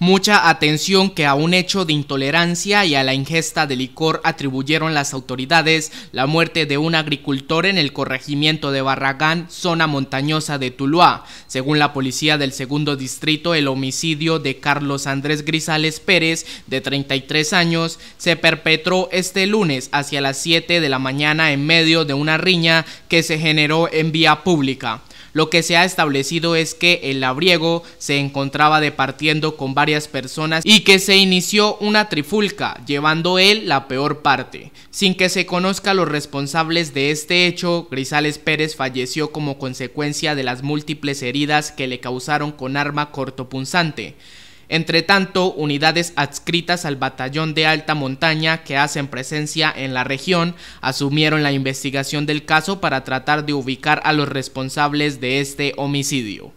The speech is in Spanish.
Mucha atención que a un hecho de intolerancia y a la ingesta de licor atribuyeron las autoridades la muerte de un agricultor en el corregimiento de Barragán, zona montañosa de Tuluá. Según la policía del segundo distrito, el homicidio de Carlos Andrés Grisales Pérez, de 33 años, se perpetró este lunes hacia las 7 de la mañana en medio de una riña que se generó en vía pública. Lo que se ha establecido es que el labriego se encontraba departiendo con varias personas y que se inició una trifulca, llevando él la peor parte. Sin que se conozca los responsables de este hecho, Grisales Pérez falleció como consecuencia de las múltiples heridas que le causaron con arma cortopunzante. Entre tanto, unidades adscritas al batallón de alta montaña que hacen presencia en la región asumieron la investigación del caso para tratar de ubicar a los responsables de este homicidio.